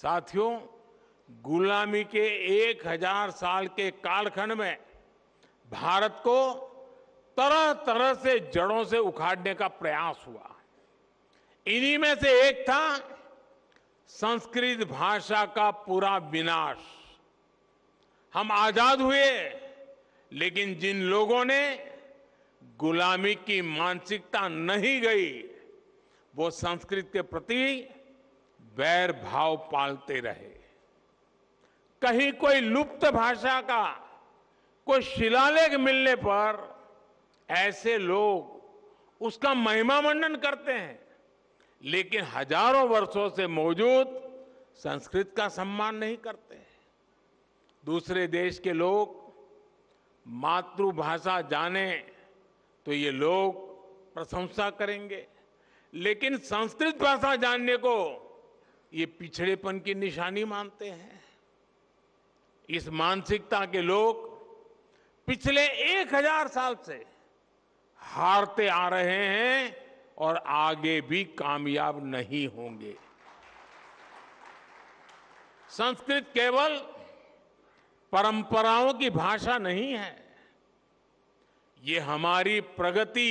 साथियों गुलामी के एक हजार साल के कालखंड में भारत को तरह तरह से जड़ों से उखाड़ने का प्रयास हुआ इन्हीं में से एक था संस्कृत भाषा का पूरा विनाश हम आजाद हुए लेकिन जिन लोगों ने गुलामी की मानसिकता नहीं गई वो संस्कृत के प्रति वैर भाव पालते रहे कहीं कोई लुप्त भाषा का कोई शिलालेख मिलने पर ऐसे लोग उसका महिमा मंडन करते हैं लेकिन हजारों वर्षों से मौजूद संस्कृत का सम्मान नहीं करते दूसरे देश के लोग मातृभाषा जाने तो ये लोग प्रशंसा करेंगे लेकिन संस्कृत भाषा जानने को ये पिछड़ेपन की निशानी मानते हैं इस मानसिकता के लोग पिछले एक हजार साल से हारते आ रहे हैं और आगे भी कामयाब नहीं होंगे संस्कृत केवल परंपराओं की भाषा नहीं है ये हमारी प्रगति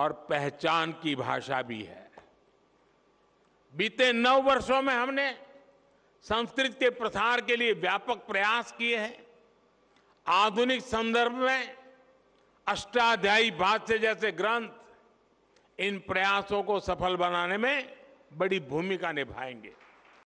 और पहचान की भाषा भी है बीते नौ वर्षों में हमने संस्कृत के प्रसार के लिए व्यापक प्रयास किए हैं आधुनिक संदर्भ में अष्टाध्यायी भाष्य जैसे ग्रंथ इन प्रयासों को सफल बनाने में बड़ी भूमिका निभाएंगे